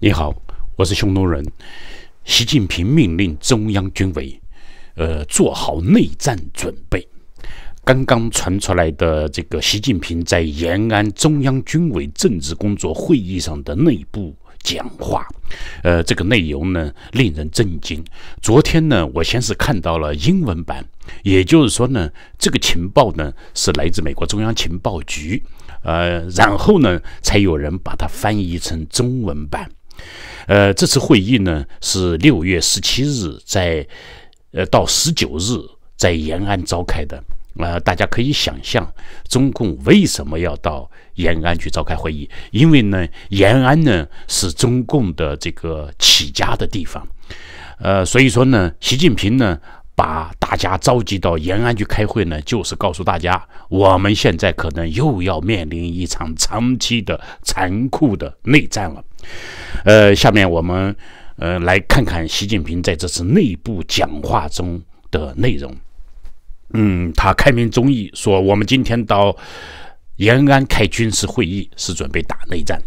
你好，我是匈奴人。习近平命令中央军委，呃，做好内战准备。刚刚传出来的这个习近平在延安中央军委政治工作会议上的内部讲话，呃，这个内容呢令人震惊。昨天呢，我先是看到了英文版，也就是说呢，这个情报呢是来自美国中央情报局，呃，然后呢才有人把它翻译成中文版。呃，这次会议呢是六月十七日在，呃，到十九日在延安召开的。呃，大家可以想象，中共为什么要到延安去召开会议？因为呢，延安呢是中共的这个起家的地方。呃，所以说呢，习近平呢。把大家召集到延安去开会呢，就是告诉大家，我们现在可能又要面临一场长期的残酷的内战了。呃，下面我们呃来看看习近平在这次内部讲话中的内容。嗯，他开明中义说，我们今天到延安开军事会议是准备打内战。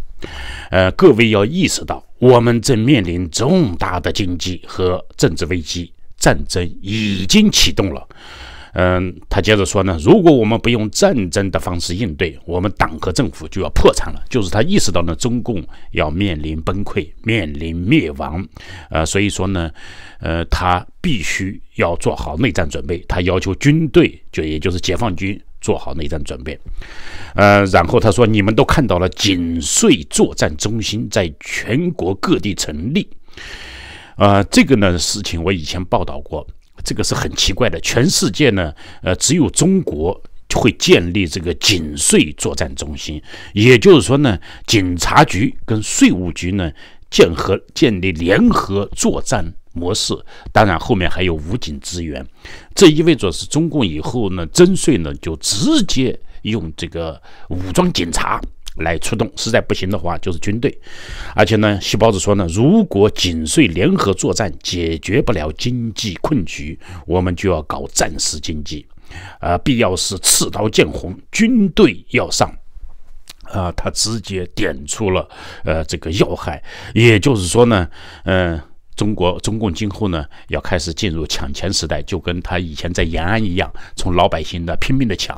呃，各位要意识到，我们正面临重大的经济和政治危机。战争已经启动了，嗯，他接着说呢，如果我们不用战争的方式应对，我们党和政府就要破产了。就是他意识到呢，中共要面临崩溃，面临灭亡，呃，所以说呢，呃，他必须要做好内战准备。他要求军队，就也就是解放军做好内战准备。呃，然后他说，你们都看到了，紧随作战中心在全国各地成立。啊，这个呢事情我以前报道过，这个是很奇怪的。全世界呢，呃，只有中国会建立这个警税作战中心，也就是说呢，警察局跟税务局呢建合建立联合作战模式。当然，后面还有武警支援。这意味着是中共以后呢征税呢就直接用这个武装警察。来出动，实在不行的话就是军队。而且呢，西包子说呢，如果紧税联合作战解决不了经济困局，我们就要搞战时经济。啊，必要时刺刀见红，军队要上。啊，他直接点出了呃这个要害，也就是说呢，嗯，中国中共今后呢要开始进入抢钱时代，就跟他以前在延安一样，从老百姓的拼命的抢。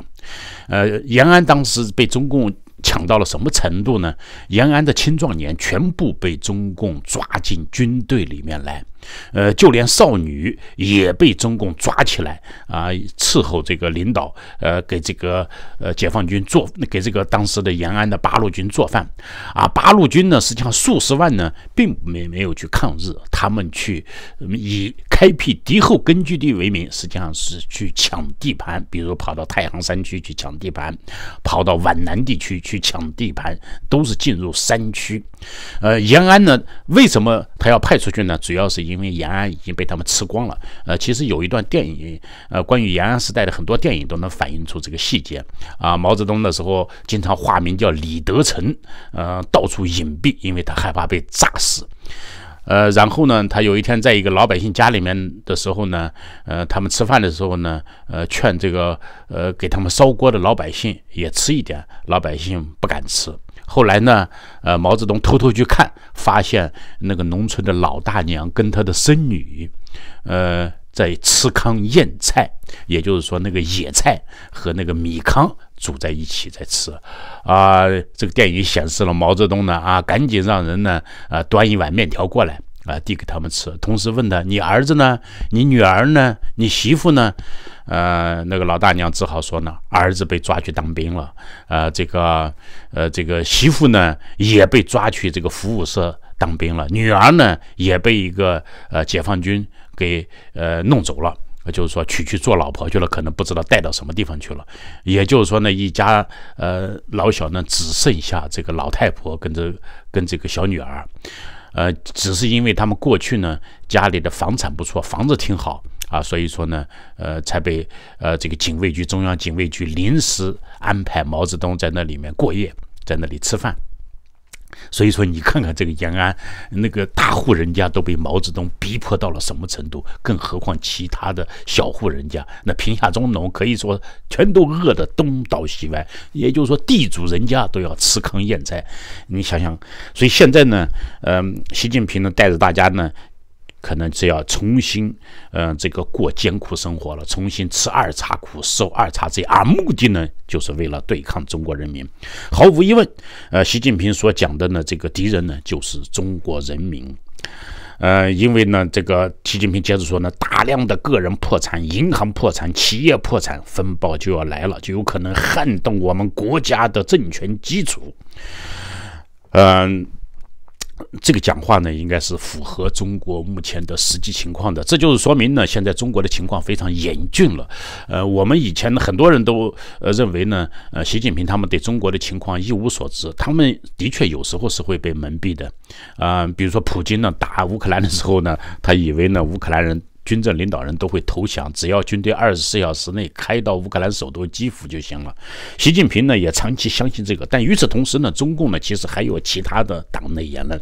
呃，延安当时被中共。抢到了什么程度呢？延安的青壮年全部被中共抓进军队里面来，呃，就连少女也被中共抓起来啊，伺候这个领导，呃，给这个呃解放军做，给这个当时的延安的八路军做饭，啊，八路军呢，实际上数十万呢，并没没有去抗日，他们去以开辟敌后根据地为名，实际上是去抢地盘，比如跑到太行山区去抢地盘，跑到皖南地区去。去抢地盘都是进入山区，呃，延安呢，为什么他要派出去呢？主要是因为延安已经被他们吃光了。呃，其实有一段电影，呃，关于延安时代的很多电影都能反映出这个细节啊。毛泽东的时候经常化名叫李德成，呃，到处隐蔽，因为他害怕被炸死。呃，然后呢，他有一天在一个老百姓家里面的时候呢，呃，他们吃饭的时候呢，呃，劝这个呃给他们烧锅的老百姓也吃一点，老百姓不敢吃。后来呢，呃，毛泽东偷偷去看，发现那个农村的老大娘跟他的孙女，呃。在吃糠咽菜，也就是说那个野菜和那个米糠煮在一起在吃，啊，这个电影显示了毛泽东呢，啊，赶紧让人呢，啊，端一碗面条过来，啊，递给他们吃，同时问他，你儿子呢？你女儿呢？你媳妇呢？呃，那个老大娘只好说呢，儿子被抓去当兵了，啊，这个，呃，这个媳妇呢也被抓去这个服务社当兵了，女儿呢也被一个呃解放军。给呃弄走了，就是说娶去做老婆去了，可能不知道带到什么地方去了。也就是说，那一家呃老小呢，只剩下这个老太婆跟着跟这个小女儿，呃，只是因为他们过去呢家里的房产不错，房子挺好啊，所以说呢，呃，才被呃这个警卫局中央警卫局临时安排毛泽东在那里面过夜，在那里吃饭。所以说，你看看这个延安那个大户人家都被毛泽东逼迫到了什么程度，更何况其他的小户人家，那贫下中农可以说全都饿得东倒西歪。也就是说，地主人家都要吃糠咽菜。你想想，所以现在呢，嗯，习近平呢带着大家呢。可能是要重新，嗯，这个过艰苦生活了，重新吃二茬苦，受二茬罪。啊，目的呢，就是为了对抗中国人民。毫无疑问，呃，习近平所讲的呢，这个敌人呢，就是中国人民。呃，因为呢，这个习近平接着说呢，大量的个人破产、银行破产、企业破产，风暴就要来了，就有可能撼动我们国家的政权基础。嗯。这个讲话呢，应该是符合中国目前的实际情况的。这就是说明呢，现在中国的情况非常严峻了。呃，我们以前呢，很多人都呃认为呢，呃，习近平他们对中国的情况一无所知，他们的确有时候是会被蒙蔽的。啊，比如说普京呢，打乌克兰的时候呢，他以为呢，乌克兰人。军政领导人都会投降，只要军队二十四小时内开到乌克兰首都基辅就行了。习近平呢也长期相信这个，但与此同时呢，中共呢其实还有其他的党内言论。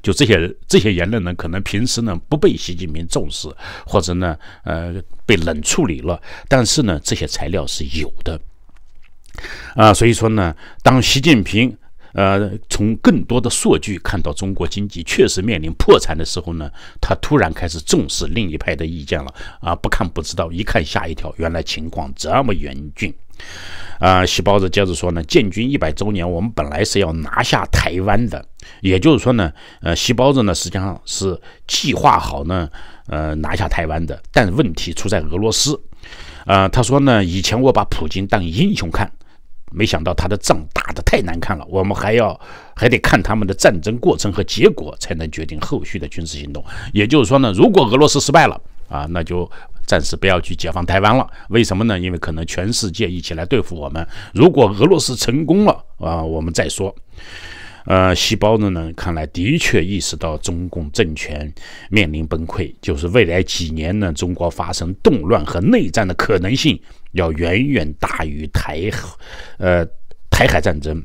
就这些这些言论呢，可能平时呢不被习近平重视，或者呢呃被冷处理了。但是呢，这些材料是有的啊，所以说呢，当习近平。呃，从更多的数据看到中国经济确实面临破产的时候呢，他突然开始重视另一派的意见了啊！不看不知道，一看吓一跳，原来情况这么严峻。啊，西包子接着说呢，建军一百周年，我们本来是要拿下台湾的，也就是说呢，呃，西包子呢实际上是计划好呢，呃，拿下台湾的，但问题出在俄罗斯。啊，他说呢，以前我把普京当英雄看。没想到他的仗打得太难看了，我们还要还得看他们的战争过程和结果，才能决定后续的军事行动。也就是说呢，如果俄罗斯失败了啊，那就暂时不要去解放台湾了。为什么呢？因为可能全世界一起来对付我们。如果俄罗斯成功了啊，我们再说。呃，细胞的呢，看来的确意识到中共政权面临崩溃，就是未来几年呢，中国发生动乱和内战的可能性要远远大于台，呃，台海战争。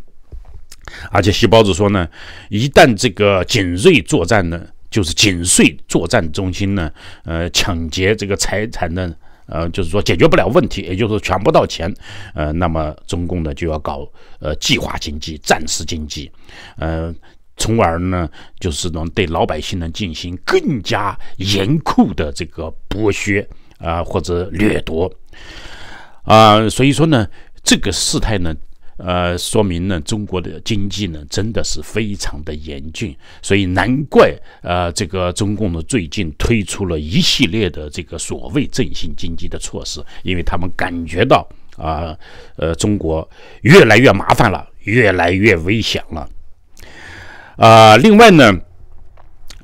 而且细胞子说呢，一旦这个锦瑞作战呢，就是锦锐作战中心呢，呃，抢劫这个财产的。呃，就是说解决不了问题，也就是抢不到钱，呃，那么中共呢就要搞呃计划经济、战时经济，呃，从而呢就是能对老百姓呢进行更加严酷的这个剥削啊或者掠夺，啊，所以说呢这个事态呢。呃，说明呢，中国的经济呢真的是非常的严峻，所以难怪呃，这个中共呢最近推出了一系列的这个所谓振兴经济的措施，因为他们感觉到啊，呃，中国越来越麻烦了，越来越危险了。啊，另外呢，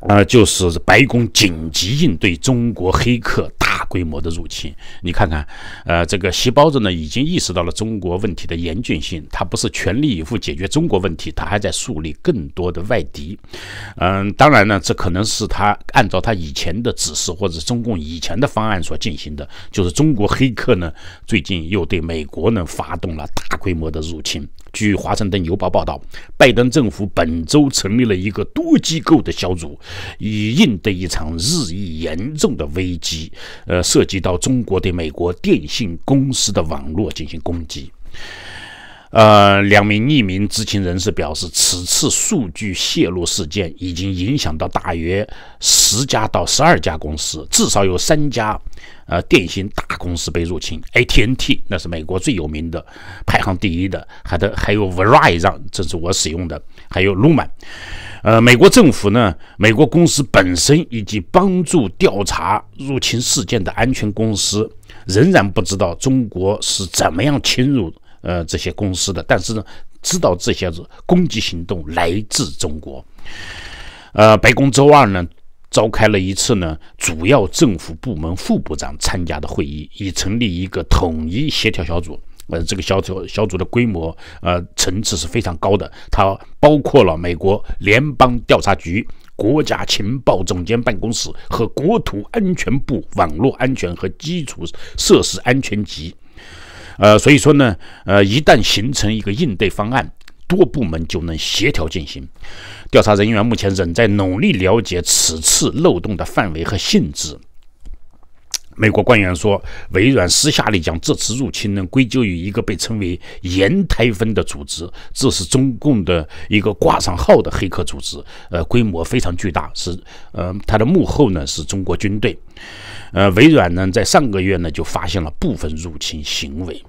啊，就是白宫紧急应对中国黑客大。规模的入侵，你看看，呃，这个习包子呢已经意识到了中国问题的严峻性，他不是全力以赴解决中国问题，他还在树立更多的外敌。嗯，当然呢，这可能是他按照他以前的指示或者中共以前的方案所进行的。就是中国黑客呢最近又对美国呢发动了大规模的入侵。据《华盛顿邮报》报道，拜登政府本周成立了一个多机构的小组，以应对一场日益严重的危机。呃，涉及到中国对美国电信公司的网络进行攻击。呃，两名匿名知情人士表示，此次数据泄露事件已经影响到大约十家到十二家公司，至少有三家。呃，电信大公司被入侵，AT&T 那是美国最有名的，排行第一的，还的还有 Verizon，这是我使用的，还有 l u m e n 呃，美国政府呢，美国公司本身以及帮助调查入侵事件的安全公司，仍然不知道中国是怎么样侵入呃这些公司的，但是呢，知道这些攻击行动来自中国。呃，白宫周二呢。召开了一次呢，主要政府部门副部长参加的会议，以成立一个统一协调小组。呃，这个小组小组的规模，呃，层次是非常高的。它包括了美国联邦调查局、国家情报总监办公室和国土安全部网络安全和基础设施安全局。呃，所以说呢，呃，一旦形成一个应对方案。多部门就能协调进行。调查人员目前仍在努力了解此次漏洞的范围和性质。美国官员说，微软私下里将这次入侵呢归咎于一个被称为“盐台风”的组织，这是中共的一个挂上号的黑客组织。呃，规模非常巨大，是呃，它的幕后呢是中国军队。呃，微软呢在上个月呢就发现了部分入侵行为。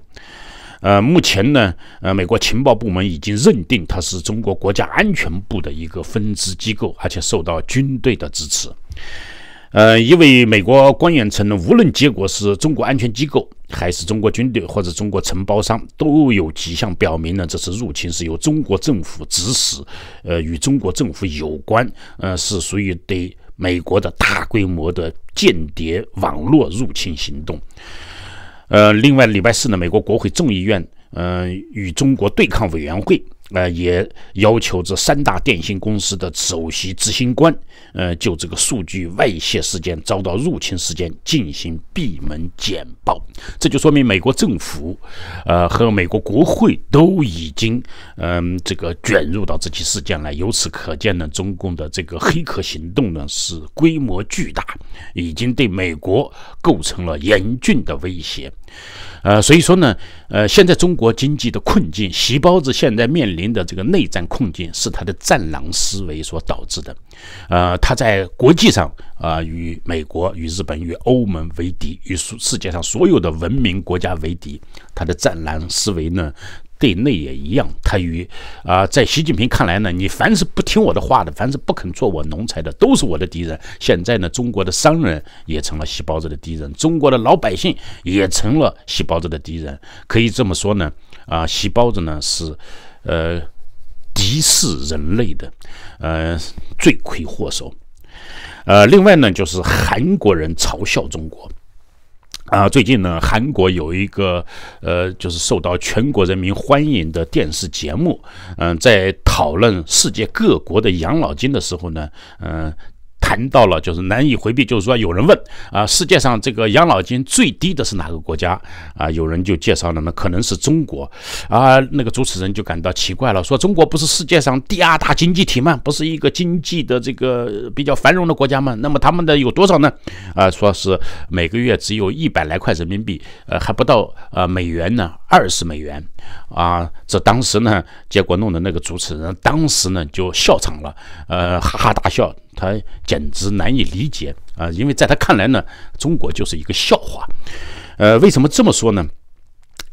呃，目前呢，呃，美国情报部门已经认定，它是中国国家安全部的一个分支机构，而且受到军队的支持。呃，一位美国官员称，无论结果是中国安全机构，还是中国军队，或者中国承包商，都有迹象表明呢，这次入侵是由中国政府指使，呃，与中国政府有关，呃，是属于对美国的大规模的间谍网络入侵行动。呃，另外礼拜四呢，美国国会众议院，嗯，与中国对抗委员会。呃，也要求这三大电信公司的首席执行官，呃，就这个数据外泄事件、遭到入侵事件进行闭门简报。这就说明美国政府，呃，和美国国会都已经，嗯，这个卷入到这起事件来。由此可见呢，中共的这个黑客行动呢是规模巨大，已经对美国构成了严峻的威胁。呃，所以说呢，呃，现在中国经济的困境，旗包子现在面临的这个内战困境，是他的战狼思维所导致的。呃，他在国际上啊，与美国、与日本、与欧盟为敌，与世界上所有的文明国家为敌，他的战狼思维呢？对内也一样，他与啊，在习近平看来呢，你凡是不听我的话的，凡是不肯做我奴才的，都是我的敌人。现在呢，中国的商人也成了细胞子的敌人，中国的老百姓也成了细胞子的敌人。可以这么说呢，啊，细胞子呢是，呃，敌视人类的，呃，罪魁祸首。呃，另外呢，就是韩国人嘲笑中国。啊，最近呢，韩国有一个呃，就是受到全国人民欢迎的电视节目，嗯，在讨论世界各国的养老金的时候呢，嗯。谈到了，就是难以回避，就是说有人问啊，世界上这个养老金最低的是哪个国家啊？有人就介绍了，那可能是中国啊。那个主持人就感到奇怪了，说中国不是世界上第二大经济体吗？不是一个经济的这个比较繁荣的国家吗？那么他们的有多少呢？啊，说是每个月只有一百来块人民币，呃，还不到呃美元呢，二十美元啊。这当时呢，结果弄的那个主持人当时呢就笑场了，呃，哈哈大笑。他简直难以理解啊，因为在他看来呢，中国就是一个笑话。呃，为什么这么说呢？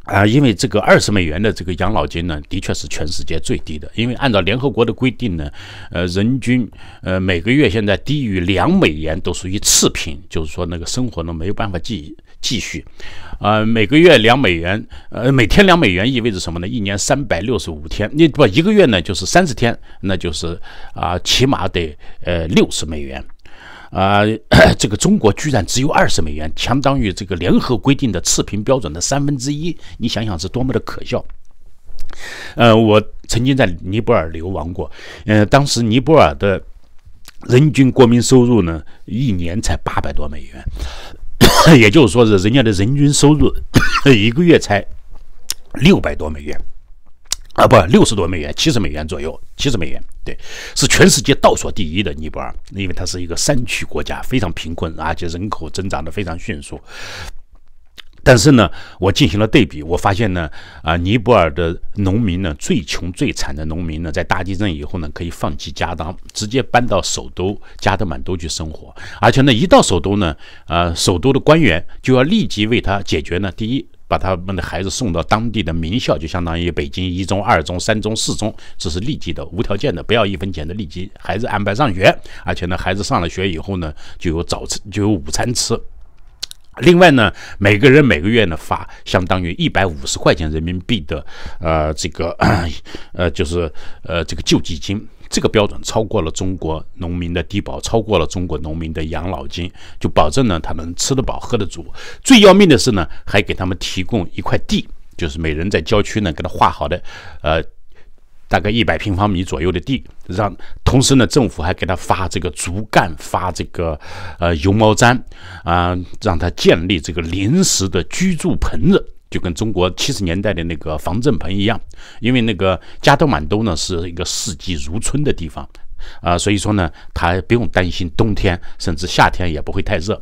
啊，因为这个二十美元的这个养老金呢，的确是全世界最低的。因为按照联合国的规定呢，呃，人均呃每个月现在低于两美元都属于次品，就是说那个生活呢没有办法继继续，呃，每个月两美元，呃，每天两美元意味着什么呢？一年三百六十五天，你不一个月呢就是三十天，那就是啊，起码得呃六十美元，啊，这个中国居然只有二十美元，相当于这个联合规定的次贫标准的三分之一，你想想是多么的可笑。呃，我曾经在尼泊尔流亡过，呃，当时尼泊尔的人均国民收入呢，一年才八百多美元。也就是说，是人家的人均收入一个月才六百多美元啊，不，六十多美元，七十美元左右，七十美元，对，是全世界倒数第一的尼泊尔，因为它是一个山区国家，非常贫困，而且人口增长得非常迅速。但是呢，我进行了对比，我发现呢，啊，尼泊尔的农民呢，最穷最惨的农民呢，在大地震以后呢，可以放弃家当，直接搬到首都加德满都去生活，而且呢，一到首都呢，呃，首都的官员就要立即为他解决呢，第一，把他们的孩子送到当地的名校，就相当于北京一中、二中、三中、四中，这是立即的、无条件的、不要一分钱的立即孩子安排上学，而且呢，孩子上了学以后呢，就有早餐，就有午餐吃。另外呢，每个人每个月呢发相当于一百五十块钱人民币的，呃，这个，呃，就是呃，这个救济金，这个标准超过了中国农民的低保，超过了中国农民的养老金，就保证呢他们吃得饱、喝得足。最要命的是呢，还给他们提供一块地，就是每人在郊区呢给他划好的，呃。大概一百平方米左右的地，让同时呢，政府还给他发这个竹竿，发这个呃油毛毡啊，让他建立这个临时的居住棚子，就跟中国七十年代的那个防震棚一样。因为那个加德满都呢，是一个四季如春的地方。啊，所以说呢，他不用担心冬天，甚至夏天也不会太热，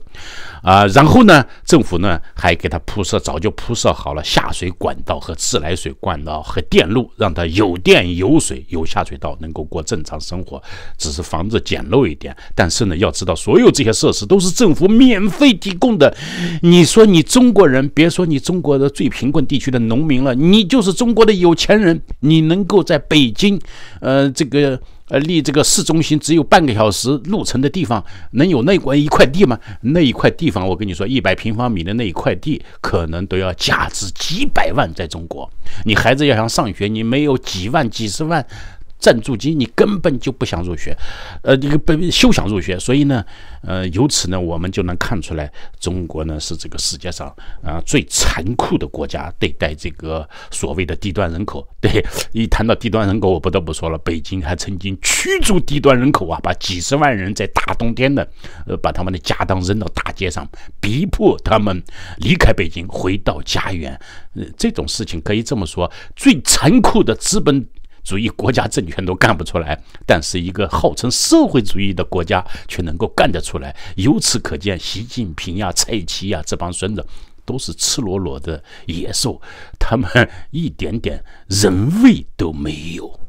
啊，然后呢，政府呢还给他铺设，早就铺设好了下水管道和自来水管道和电路，让他有电、有水、有下水道，能够过正常生活。只是房子简陋一点，但是呢，要知道所有这些设施都是政府免费提供的。你说你中国人，别说你中国的最贫困地区的农民了，你就是中国的有钱人，你能够在北京，呃，这个。呃，离这个市中心只有半个小时路程的地方，能有那块一块地吗？那一块地方，我跟你说，一百平方米的那一块地，可能都要价值几百万。在中国，你孩子要想上学，你没有几万、几十万。赞助金，你根本就不想入学，呃，这个不休想入学，所以呢，呃，由此呢，我们就能看出来，中国呢是这个世界上啊最残酷的国家对待这个所谓的低端人口。对，一谈到低端人口，我不得不说了，北京还曾经驱逐低端人口啊，把几十万人在大冬天的，呃，把他们的家当扔到大街上，逼迫他们离开北京，回到家园。呃，这种事情可以这么说，最残酷的资本。主义国家政权都干不出来，但是一个号称社会主义的国家却能够干得出来。由此可见，习近平呀、蔡奇呀这帮孙子都是赤裸裸的野兽，他们一点点人味都没有。